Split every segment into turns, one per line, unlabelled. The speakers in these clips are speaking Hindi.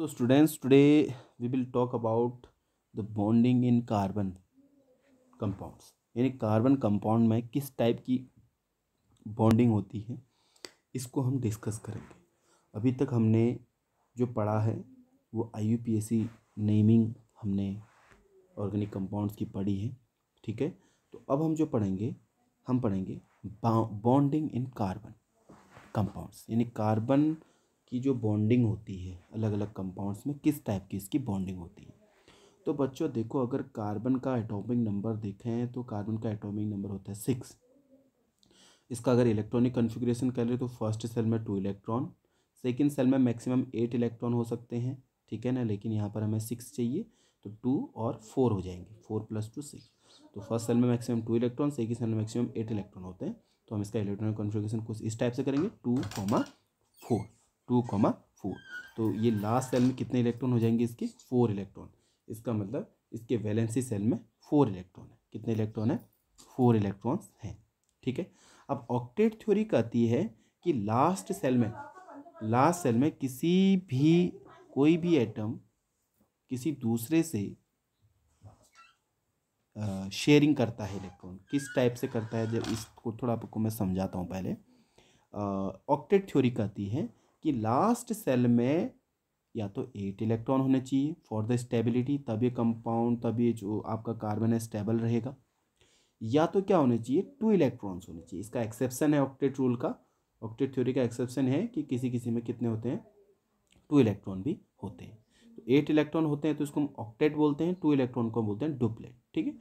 तो students today we will talk about the bonding in carbon compounds यानी कार्बन कंपाउंड में किस टाइप की बॉन्डिंग होती है इसको हम डिस्कस करेंगे अभी तक हमने जो पढ़ा है वो I U P A C naming हमने ऑर्गेनिक कंपाउंड्स की पढ़ी है ठीक है तो अब हम जो पढ़ेंगे हम पढ़ेंगे बॉन्डिंग इन कार्बन कंपाउंड्स यानी कार्बन की जो बॉन्डिंग होती है अलग अलग कंपाउंड्स में किस टाइप की इसकी बॉन्डिंग होती है तो बच्चों देखो अगर कार्बन का एटॉमिक नंबर देखें तो कार्बन का एटॉमिक नंबर होता है सिक्स इसका अगर इलेक्ट्रॉनिक कन्फिग्रेशन कर ले तो फर्स्ट सेल में टू इलेक्ट्रॉन सेकेंड सेल में मैक्सिमम एट इलेक्ट्रॉन हो सकते हैं ठीक है ना लेकिन यहाँ पर हमें सिक्स चाहिए तो टू और फोर हो जाएंगे फोर प्लस टू सिक्स तो फर्स्ट सेल में maximum two electron second shell में मैक्सिमम एट इलेक्ट्रॉन होते हैं तो हम इसका इलेक्ट्रॉनिक कॉन्फ़िगरेशन कुछ इस टाइप से करेंगे two comma four two comma four तो ये लास्ट सेल में कितने इलेक्ट्रॉन हो जाएंगे इसके फोर इलेक्ट्रॉन इसका मतलब इसके वैलेंसी सेल में फोर इलेक्ट्रॉन है कितने इलेक्ट्रॉन है फोर इलेक्ट्रॉन्स हैं ठीक है अब ऑक्टेट थ्योरी कहती है कि लास्ट सेल में लास्ट सेल में किसी भी कोई भी एटम किसी दूसरे से शेयरिंग करता है इलेक्ट्रॉन किस टाइप से करता है जब इसको थोड़ा आपको मैं समझाता हूँ पहले ऑक्टेट थ्योरी कहती है कि लास्ट सेल में या तो एट इलेक्ट्रॉन होने चाहिए फॉर द स्टेबिलिटी तब ये कंपाउंड तब ये जो आपका कार्बन है स्टेबल रहेगा या तो क्या होने चाहिए टू इलेक्ट्रॉन्स होने चाहिए इसका एक्सेप्शन है ऑक्टेट रूल का ऑक्टेट थ्योरी का एक्सेप्शन है कि किसी किसी में कितने होते हैं टू इलेक्ट्रॉन भी होते हैं तो एट इलेक्ट्रॉन होते हैं तो इसको हम ऑक्टेट बोलते हैं टू इलेक्ट्रॉन को बोलते हैं डुप्लेट ठीक है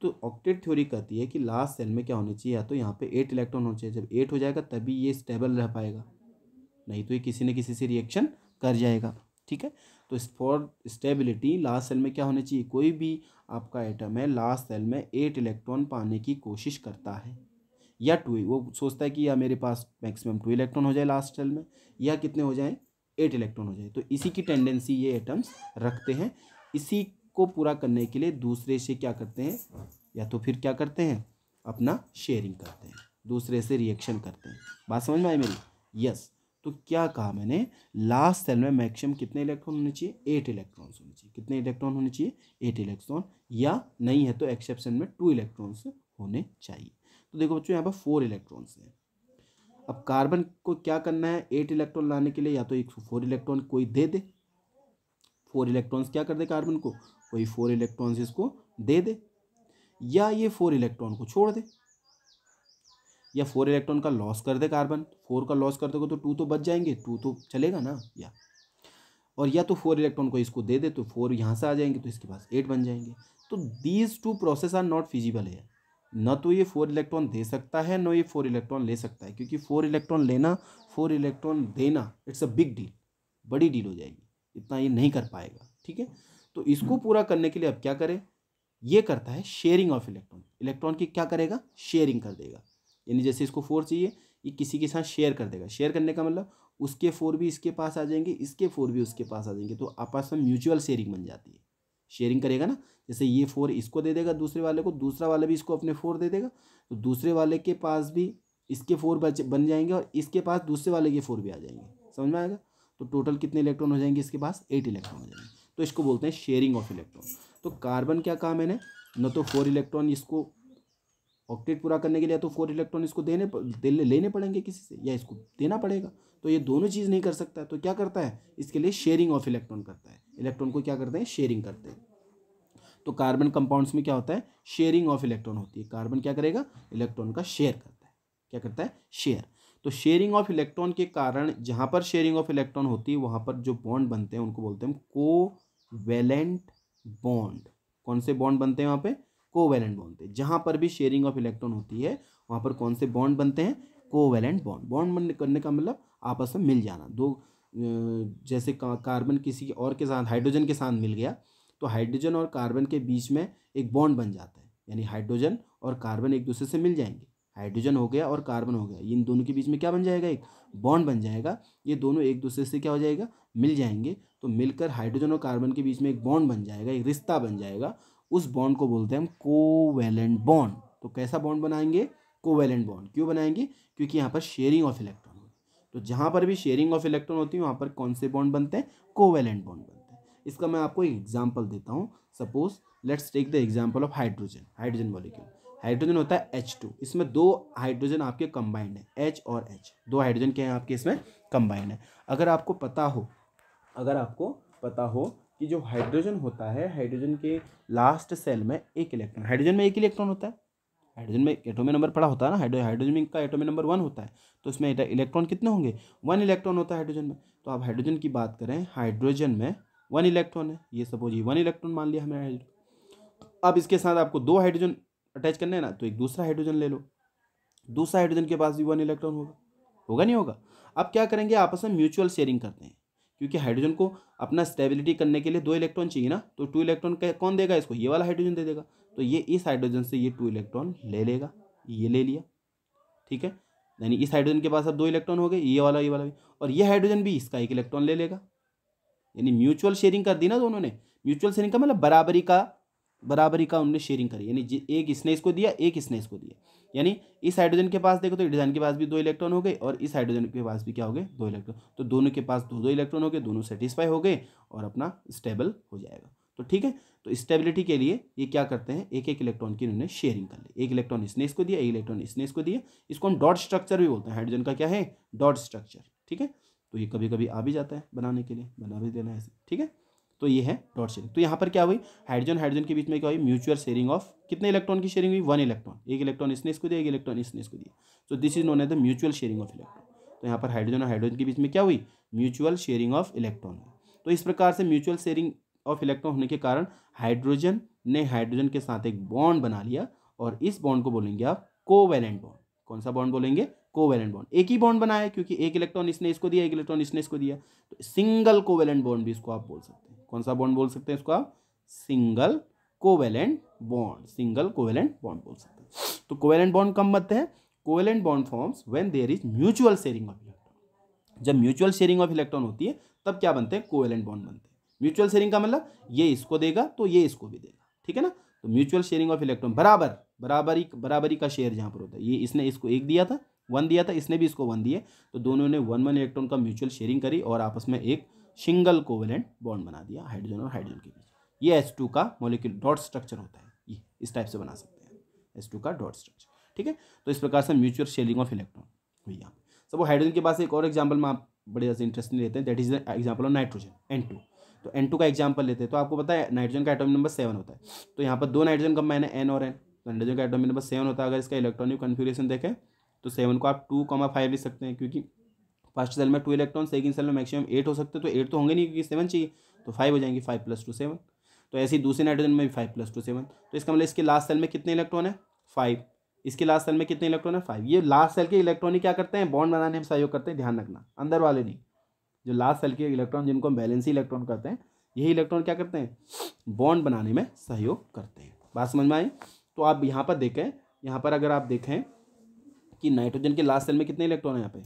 तो ऑक्टेट थ्योरी कहती है कि लास्ट सेल में क्या होना चाहिए या तो यहाँ पे एट इलेक्ट्रॉन होना चाहिए जब एट हो जाएगा तभी ये स्टेबल रह पाएगा नहीं तो ये किसी न किसी से रिएक्शन कर जाएगा ठीक है तो फॉर स्टेबिलिटी लास्ट सेल में क्या होना चाहिए कोई भी आपका आइटम है लास्ट सेल में एट इलेक्ट्रॉन पाने की कोशिश करता है या टू वो सोचता है कि या मेरे पास मैक्सिमम टू इलेक्ट्रॉन हो जाए लास्ट सेल में या कितने हो जाएं एट इलेक्ट्रॉन हो जाए तो इसी की टेंडेंसी ये एटम्स रखते हैं इसी को पूरा करने के लिए दूसरे से क्या करते हैं या तो फिर क्या करते हैं अपना शेयरिंग करते हैं दूसरे से रिएक्शन करते हैं बात समझ में आई मेरी यस तो क्या कहा मैंने लास्ट सेल में मैक्सिमम कितने इलेक्ट्रॉन होने चाहिए एट इलेक्ट्रॉन्स होने चाहिए कितने इलेक्ट्रॉन होने चाहिए एट इलेक्ट्रॉन या नहीं है तो एक्सेप्शन में टू इलेक्ट्रॉन्स होने चाहिए तो देखो बच्चों यहाँ पर फोर इलेक्ट्रॉन्स हैं अब कार्बन को क्या करना है एट इलेक्ट्रॉन लाने के लिए या तो एक फोर इलेक्ट्रॉन कोई दे दे फोर इलेक्ट्रॉन्स क्या कर दे कार्बन को कोई फोर इलेक्ट्रॉन्स इसको दे दे या ये फोर इलेक्ट्रॉन को छोड़ दे या फोर इलेक्ट्रॉन का लॉस कर दे कार्बन फोर का लॉस कर दोगे तो टू तो बच जाएंगे टू तो चलेगा ना या और या तो फोर इलेक्ट्रॉन को इसको दे दे तो फोर यहाँ से आ जाएंगे तो इसके पास एट बन जाएंगे तो these two process are not feasible है न तो ये फोर इलेक्ट्रॉन दे सकता है न ये फोर इलेक्ट्रॉन ले सकता है क्योंकि फोर इलेक्ट्रॉन लेना फोर इलेक्ट्रॉन देना इट्स अ बिग डील बड़ी डील हो जाएगी इतना ये नहीं कर पाएगा ठीक है तो इसको पूरा करने के लिए अब क्या करें ये करता है शेयरिंग ऑफ इलेक्ट्रॉन इलेक्ट्रॉन की क्या करेगा शेयरिंग कर देगा यानी जैसे इसको फोर चाहिए ये किसी के साथ शेयर कर देगा शेयर करने का मतलब उसके फोर भी इसके पास आ जाएंगे इसके फोर भी उसके पास आ जाएंगे तो आपस में म्यूचुअल शेयरिंग बन जाती है शेयरिंग करेगा ना जैसे ये फोर इसको दे देगा दूसरे वाले को दूसरा वाला भी इसको अपने फोर दे देगा तो दूसरे वाले के पास भी इसके फोर बन जाएंगे और इसके पास दूसरे वाले के फोर भी आ जाएंगे समझ में आएगा तो टोटल कितने इलेक्ट्रॉन हो जाएंगे इसके पास एट इलेक्ट्रॉन हो जाएंगे तो इसको बोलते हैं शेयरिंग ऑफ इलेक्ट्रॉन तो कार्बन क्या काम है ना तो फोर इलेक्ट्रॉन इसको ऑक्टेट पूरा करने के लिए तो फोर इलेक्ट्रॉन इसको देने लेने पड़ेंगे किसी से या इसको देना पड़ेगा तो ये दोनों चीज़ नहीं कर सकता तो क्या करता है इसके लिए शेयरिंग ऑफ इलेक्ट्रॉन करता है इलेक्ट्रॉन को क्या करते हैं शेयरिंग करते हैं तो कार्बन कंपाउंड्स में क्या होता है शेयरिंग ऑफ इलेक्ट्रॉन होती है कार्बन क्या करेगा इलेक्ट्रॉन का शेयर करता है क्या करता है शेयर तो शेयरिंग ऑफ इलेक्ट्रॉन के कारण जहाँ पर शेयरिंग ऑफ इलेक्ट्रॉन होती है वहाँ पर जो बॉन्ड बनते हैं उनको बोलते हैं को बॉन्ड कौन से बॉन्ड बनते हैं वहाँ पर कोवेलेंट बॉन्ड थे जहाँ पर भी शेयरिंग ऑफ इलेक्ट्रॉन होती है वहाँ पर कौन से बॉन्ड बनते हैं कोवेलेंट बॉन्ड बॉन्ड करने का मतलब आपस में मिल जाना दो जैसे कार्बन किसी और के साथ हाइड्रोजन के साथ मिल गया तो हाइड्रोजन और कार्बन के बीच में एक बॉन्ड बन जाता है यानी हाइड्रोजन और कार्बन एक दूसरे से मिल जाएंगे हाइड्रोजन हो गया और कार्बन हो गया इन दोनों के बीच में क्या बन जाएगा एक बॉन्ड बन जाएगा ये दोनों एक दूसरे से क्या हो जाएगा मिल जाएंगे तो मिलकर हाइड्रोजन और कार्बन के बीच में एक बॉन्ड बन जाएगा एक रिश्ता बन जाएगा उस बॉन्ड को बोलते हैं हम कोवेलेंट बॉन्ड तो कैसा बॉन्ड बनाएंगे कोवेलेंट बॉन्ड क्यों बनाएंगे क्योंकि यहाँ पर शेयरिंग ऑफ इलेक्ट्रॉन होती है तो जहाँ पर भी शेयरिंग ऑफ इलेक्ट्रॉन होती है वहाँ पर कौन से बॉन्ड बनते हैं कोवेलेंट बॉन्ड बनते हैं इसका मैं आपको एक एग्जाम्पल देता हूँ suppose let's take the example of hydrogen hydrogen molecule hydrogen होता है एच टू इसमें दो हाइड्रोजन आपके कंबाइंड है एच और एच दो हाइड्रोजन क्या है आपके इसमें कंबाइंड है अगर आपको पता हो अगर आपको पता हो कि जो हाइड्रोजन होता है हाइड्रोजन के लास्ट सेल में एक इलेक्ट्रॉन हाइड्रोजन में एक इलेक्ट्रॉन होता है हाइड्रोजन में एटोमी नंबर पड़ा होता है ना हाइड्रोजन का एटोमी नंबर वन होता है तो उसमें इलेक्ट्रॉन कितने होंगे वन इलेक्ट्रॉन होता है हाइड्रोजन में तो आप हाइड्रोजन की बात करें हाइड्रोजन में वन इलेक्ट्रॉन है ये सपोज ये वन इलेक्ट्रॉन मान लिया हमें हाइड्रोजन अब इसके साथ आपको दो हाइड्रोजन अटैच करने हैं ना तो एक दूसरा हाइड्रोजन ले लो दूसरा हाइड्रोजन के पास भी वन इलेक्ट्रॉन होगा होगा नहीं होगा अब क्या करेंगे आपस में म्यूचुअल शेयरिंग करते हैं क्योंकि हाइड्रोजन को अपना स्टेबिलिटी करने के लिए दो इलेक्ट्रॉन चाहिए ना तो टू इलेक्ट्रॉन कौन देगा इसको ये वाला हाइड्रोजन दे देगा तो ये इस हाइड्रोजन से ये टू इलेक्ट्रॉन ले लेगा ये ले लिया ठीक है यानी इस हाइड्रोजन के पास अब दो इलेक्ट्रॉन हो गए ये वाला ये वाला भी और ये हाइड्रोजन भी इसका एक इलेक्ट्रॉन ले लेगा यानी म्यूचुअल शेयरिंग कर दी ना दोनों ने म्यूचुअल शेयरिंग का मतलब बराबरी का बराबरी का उनने शेयरिंग करी यानी एक इसने इसको दिया एक इसने इसको दिया यानी इस हाइड्रोजन के पास देखो तो हाइड्रोजन के पास भी दो इलेक्ट्रॉन हो गए और इस हाइड्रोजन के पास भी क्या हो गए दो इलेक्ट्रॉन तो दोनों के पास दो दो इलेक्ट्रॉन हो गए दोनों सेटिस्फाई हो गए और अपना स्टेबल हो जाएगा तो ठीक है तो स्टेबिलिटी के लिए ये क्या करते हैं एक एक इलेक्ट्रॉन की इन्होंने शेयरिंग कर ली एक इलेक्ट्रॉन इसने इसको दिया एक इलेक्ट्रॉन इसने इसको दिया इसको हम डॉट स्ट्रक्चर भी बोलते हैं हाइड्रोजन का क्या है डॉट स्ट्रक्चर ठीक है तो ये कभी कभी आ भी जाता है बनाने के लिए बना भी देना है ठीक है तो ये है डॉट शेयरिंग तो यहाँ पर क्या हुई हाइड्रोजन हाइड्रोजन के बीच में क्या हुई म्यूचुअल शेयरिंग ऑफ कितने इलेक्ट्रॉन की शेयरिंग हुई वन इलेक्ट्रॉन एक इलेक्ट्रॉन इसने इसको दिया एक इलेक्ट्रॉन इसने इसको दिया so this is known as the mutual sharing of electron तो यहाँ पर हाइड्रोजन और हाइड्रोजन के बीच में क्या हुई म्यूचुअल शेयरिंग ऑफ इलेक्ट्रॉन हुई तो इस प्रकार से म्यूचुअल शेयरिंग ऑफ इलेक्ट्रॉन होने के कारण हाइड्रोजन ने हाइड्रोजन के साथ एक बॉन्ड बना लिया और इस बॉन्ड को बोलेंगे आप कोवेलेंट बॉन्ड कौन सा बॉन्ड बोलेंगे कोवेलेंट बॉन्ड एक ही बॉन्ड बनाया है क्योंकि एक इलेक्ट्रॉन इसने इसको दिया एक इलेक्ट्रॉन इसने इसको दिया तो सिंगल कोवेलेंट बॉन्ड भी इसको आप बोल सकते हैं कौन सा बॉन्ड बोल सकते हैं इसका single covalent bond single covalent bond बोल सकते हैं तो कोवेलेंट बॉन्ड कम बनते हैं covalent bond forms when there is mutual sharing of electron जब म्यूचुअल शेयरिंग ऑफ इलेक्ट्रॉन होती है तब क्या बनते हैं कोवेलेंट बॉन्ड बनते हैं म्यूचुअल शेयरिंग का मतलब ये इसको देगा तो ये इसको भी देगा ठीक है ना तो म्यूचुअल शेयरिंग ऑफ इलेक्ट्रॉन बराबर बराबरी बराबरी का शेयर जहाँ पर होता है ये इसने इसको एक दिया था वन दिया था इसने भी इसको वन दिए तो दोनों ने वन वन इलेक्ट्रॉन का म्यूचुअल शेयरिंग करी और आपस में एक सिंगल कोवेलेंट बॉन्ड बना दिया हाइड्रोजन और हाइड्रोजन के बीच ये एस टू का मोलिक्यूल डॉट स्ट्रक्चर होता है ये इस टाइप से बना सकते हैं एस टू का डॉट स्ट्रक्चर ठीक है तो इस प्रकार से म्यूचुअल शेयरिंग ऑफ इलेक्ट्रॉन हुई यहाँ सब हाइड्रोजन के पास एक और एग्जाम्पल में आप बड़े ज़्यादा इंटरेस्टिंग लेते हैं that is example of nitrogen N two तो एन टू का एग्जाम्पल लेते हैं तो आपको पता है नाइट्रोजन का एटॉमिक नंबर सेवन होता है तो यहाँ पर दो नाइट्रोजन कम मैंने एन और एन तो नाइट्रोजन का आइटोम नंबर सेवन होता है अगर इसका इलेक्ट्रॉनिक कन्फ्यूरेशन देखें तो सेवन को आप टू कॉमा फाइव लिख सकते हैं क्योंकि फर्स्ट सेल में टू इलेक्ट्रॉन सेकंड सेल में मैक्सिमम एट हो सकते तो एट तो होंगे नहीं क्योंकि सेवन चाहिए तो फाइव हो जाएंगे फाइव प्लस टू सेवन तो ऐसे ही दूसरे नाइट्रोजन में भी फाइव प्लस टू सेवन तो इसका मतलब इसके लास्ट सेल में कितने इलेक्ट्रॉन है फाइव इसके लास्ट सेल में कितने इलेक्ट्रॉन है फाइव ये लास्ट सेल के इलेक्ट्रॉन क्या करते हैं बॉन्ड बनाने में सहयोग करते हैं ध्यान रखना अंदर वाले नहीं जो लास्ट सेल के इलेक्ट्रॉन जिनको हम बैलेंसी इलेक्ट्रॉन करते हैं यही इलेक्ट्रॉन क्या करते हैं बॉन्ड बनाने में सहयोग करते हैं बात समझ में आई तो आप यहाँ पर देखें यहाँ पर अगर आप देखें कि नाइट्रोजन के लास्ट सेल में कितने इलेक्ट्रॉन है यहाँ पे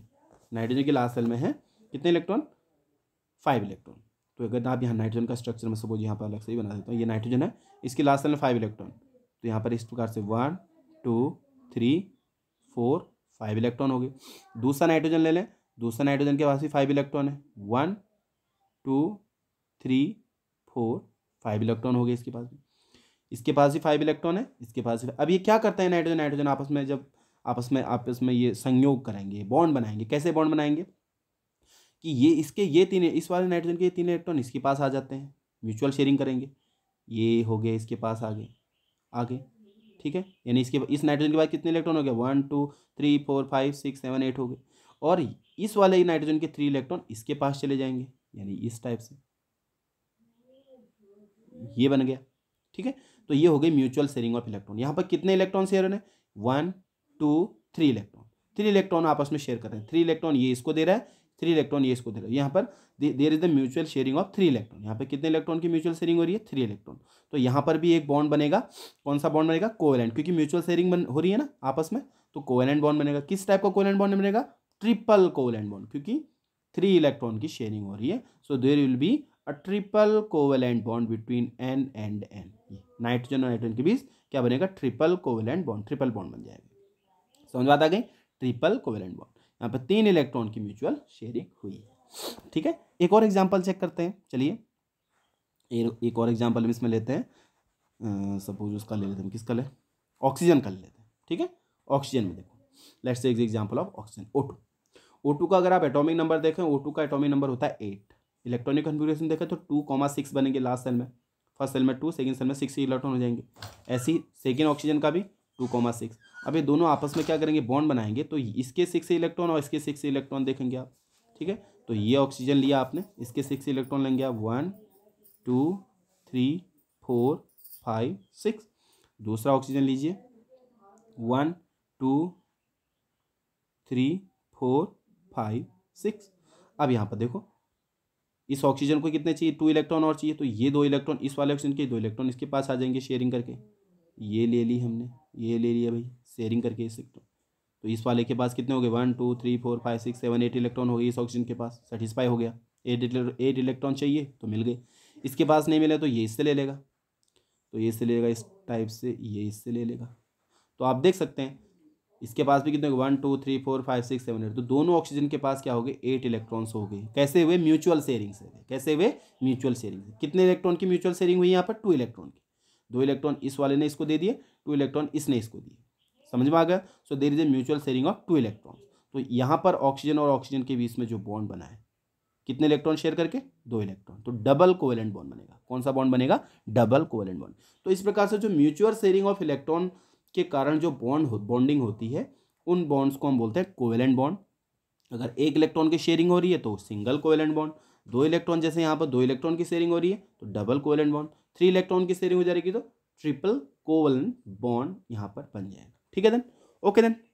नाइट्रोजन के लास्ट सेल में है कितने इलेक्ट्रॉन फाइव इलेक्ट्रॉन तो अगर आप यहाँ नाइट्रोजन का स्ट्रक्चर में सपोज यहाँ पर अलग से ही बना देता हूँ तो ये नाइट्रोजन है इसके लास्ट सेल में फाइव इलेक्ट्रॉन तो यहाँ पर इस प्रकार से one two three four five electron हो गए दूसरा नाइट्रोजन ले लें दूसरा नाइट्रोजन के पास भी फाइव इलेक्ट्रॉन है one two three four five electron हो गए इसके पास भी इसके पास भी फाइव इलेक्ट्रॉन है इसके पास भी अब ये क्या करता है नाइट्रोजन नाइट्रोजन आपस में जब आपस में आपस में ये संयोग करेंगे बॉन्ड बनाएंगे कैसे बॉन्ड बनाएंगे कि ये इसके ये तीन इस वाले नाइट्रोजन के तीन इलेक्ट्रॉन इसके पास आ जाते हैं म्यूचुअल शेयरिंग करेंगे ये हो गए इसके पास आ गए आगे ठीक है यानी इसके इस नाइट्रोजन के बाद कितने इलेक्ट्रॉन हो गए one two three four five six seven eight हो गए और इस वाले नाइट्रोजन के थ्री इलेक्ट्रॉन इसके पास चले जाएंगे यानी इस टाइप से ये बन गया ठीक है तो ये हो गई म्यूचुअल शेयरिंग ऑफ इलेक्ट्रॉन यहाँ पर कितने इलेक्ट्रॉन शेयर हैं one two three electron three electron आपस में शेयर कर रहे हैं थ्री इलेक्ट्रॉन ये इसको दे रहा है थ्री इलेक्ट्रॉन ये इसको दे रहा है यहाँ पर there is the mutual sharing of three electron यहाँ पर कितने इलेक्ट्रॉन की म्यूचुअल शेयरिंग हो रही है थ्री इलेक्ट्रॉन तो यहाँ पर भी एक बॉन्ड बनेगा कौन सा बॉन्ड बनेगा कोवेलेंट क्योंकि म्यूचुअल शेयरिंग हो रही है ना आपस में तो कोवेलेंट बॉन्ड बनेगा किस टाइप का कोवेलेंट बॉन्ड बनेगा ट्रिपल कोवेलेंट बॉन्ड क्योंकि थ्री इलेक्ट्रॉन की शेयरिंग हो रही है so there will be a triple covalent bond between N and N nitrogen और नाइट्रोजन के बीच क्या बनेगा triple covalent bond triple bond बन जाएगा समझ बात आ गई ट्रिपल कोवेलेंट बॉन्ड यहाँ पर तीन इलेक्ट्रॉन की म्यूचुअल शेयरिंग हुई है ठीक है एक और एग्जाम्पल चेक करते हैं चलिए एक और एग्जाम्पल इसमें लेते हैं सपोज उसका ले लेते हैं किसका ले ऑक्सीजन का ले लेते हैं ठीक है ऑक्सीजन में देखो let's see example of oxygen O two O two का अगर आप एटॉमिक नंबर देखें ओ टू का एटॉमिक नंबर होता है एट इलेक्ट्रॉनिक कन्फिग्रेशन देखें तो टू कॉमा सिक्स बनेंगे लास्ट सेल में फर्स्ट सेल में टू सेकेंड सेल में सिक्स इलेक्ट्रॉन हो जाएंगे ऐसी सेकेंड ऑक्सीजन का भी टू कॉमा सिक्स अब ये दोनों आपस में क्या करेंगे बॉन्ड बनाएंगे तो इसके सिक्स इलेक्ट्रॉन और इसके सिक्स इलेक्ट्रॉन देखेंगे आप ठीक है तो ये ऑक्सीजन लिया आपने इसके सिक्स इलेक्ट्रॉन लेंगे आप one two three four five six दूसरा ऑक्सीजन लीजिए one two three four five six अब यहाँ पर देखो इस ऑक्सीजन को कितने चाहिए टू इलेक्ट्रॉन और चाहिए तो ये दो इलेक्ट्रॉन इस वाले ऑक्सीजन के दो इलेक्ट्रॉन इसके पास आ जाएंगे शेयरिंग करके ये ले ली हमने ये ले लिया भाई शेयरिंग करके इस इलेक्ट्रॉन तो इस वाले के पास कितने हो गए one two three four five six seven eight electron हो गए इस ऑक्सीजन के पास सेटिस्फाई हो गया एट एट इलेक्ट्रॉन चाहिए तो मिल गए इसके पास नहीं मिले तो ये इससे ले लेगा तो ये इससे लेगा इस टाइप से ये इससे ले लेगा तो आप देख सकते हैं इसके पास भी कितने one two three four five six seven eight तो दोनों ऑक्सीजन के पास क्या हो गए एट इलेक्ट्रॉन्स हो गए कैसे हुए म्यूचुअल शेयरिंग से कैसे हुए म्यूचुअल शेयरिंग से कितने इलेक्ट्रॉन की म्यूचुअल शेयरिंग हुई यहाँ पर टू इलेक्ट्रॉन की दो इलेक्ट्रॉन इस वाले ने इसको दे दिए टू इलेक्ट्रॉन इसने इसको दिए समझ में आ गया so there is a mutual sharing of two electron तो यहाँ पर ऑक्सीजन और ऑक्सीजन के बीच में जो बॉन्ड बना है कितने इलेक्ट्रॉन शेयर करके दो इलेक्ट्रॉन तो डबल कोवेलेंट बॉन्ड बनेगा कौन सा बॉन्ड बनेगा डबल कोवेलेंट बॉन्ड तो इस प्रकार से जो म्यूचुअल शेयरिंग ऑफ इलेक्ट्रॉन के कारण जो बॉन्ड हो, बॉन्डिंग होती है उन बॉन्ड्स को हम बोलते हैं कोवेलेंट बॉन्ड अगर एक इलेक्ट्रॉन की शेयरिंग हो रही है तो सिंगल कोवेलेंट बॉन्ड दो इलेक्ट्रॉन जैसे यहाँ पर दो इलेक्ट्रॉन की शेयरिंग हो रही है तो double covalent bond three electron की शेयरिंग हो जाएगी तो ट्रिपल कोवलन बॉन्ड यहाँ पर बन जाएगा ठीक है देन ओके देन